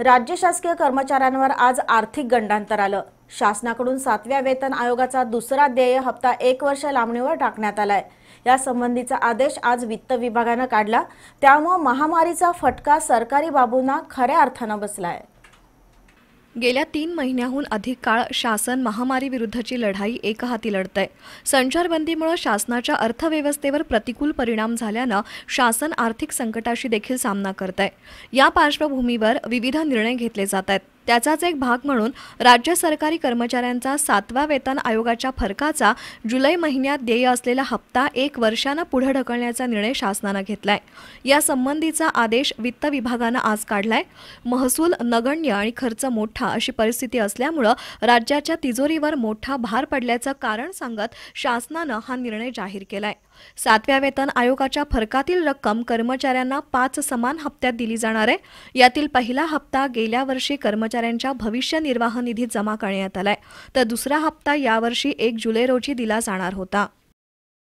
राज्य शासकीय कर्मचाऱ्यांवर आज आर्थिक गंडांतर आलं शासनाकडून सातव्या वेतन आयोगाचा दुसरा देय हप्ता एक वर्ष लांबणीवर टाकण्यात आलाय या संबंधीचा आदेश आज वित्त विभागानं काढला त्यामुळे महामारीचा फटका सरकारी बाबूंना खऱ्या अर्थानं बसलाय गेल्या तीन महिन्याहून अधिक काळ शासन महामारी महामारीविरुद्धची लढाई एकहाती लढत आहे संचारबंदीमुळे शासनाच्या अर्थव्यवस्थेवर प्रतिकूल परिणाम झाल्यानं शासन आर्थिक संकटाशी देखील सामना करत आहे या पार्श्वभूमीवर विविध निर्णय घेतले जात आहेत त्याचाच एक भाग म्हणून राज्य सरकारी कर्मचाऱ्यांचा सातवा वेतन आयोगाच्या फरकाचा जुलै महिन्यात देय असलेला हप्ता एक वर्षानं पुढे ढकलण्याचा निर्णय शासनानं घेतलाय या संबंधीचा आदेश वित्त विभागानं आज काढलाय महसूल नगण्य आणि खर्च मोठा अशी परिस्थिती असल्यामुळं राज्याच्या तिजोरीवर मोठा भार पडल्याचं कारण सांगत शासनानं हा निर्णय जाहीर केलाय सातव्या वेतन आयोगाच्या फरकातील रक्कम कर्मचाऱ्यांना पाच समान हप्त्यात दिली जाणार आहे यातील पहिला हप्ता गेल्या वर्षी कर्मचारी कर्मचाऱ्यांच्या भविष्य निर्वाह निधीत जमा करण्यात आलाय तर दुसरा हप्ता यावर्षी एक जुलै रोजी दिला जाणार होता